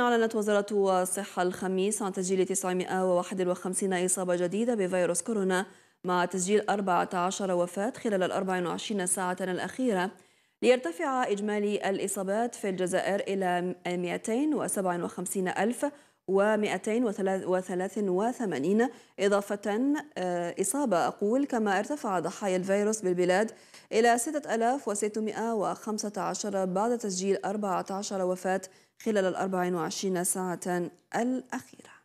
أعلنت وزارة الصحة الخميس عن تسجيل 951 إصابة جديدة بفيروس كورونا مع تسجيل 14 وفاة خلال ال 24 ساعة الأخيرة ليرتفع إجمالي الإصابات في الجزائر إلى 257 ألف و283 إضافة آه، إصابة أقول كما ارتفع ضحايا الفيروس بالبلاد إلى 6615 بعد تسجيل 14 وفاة خلال ال 24 ساعة الأخيرة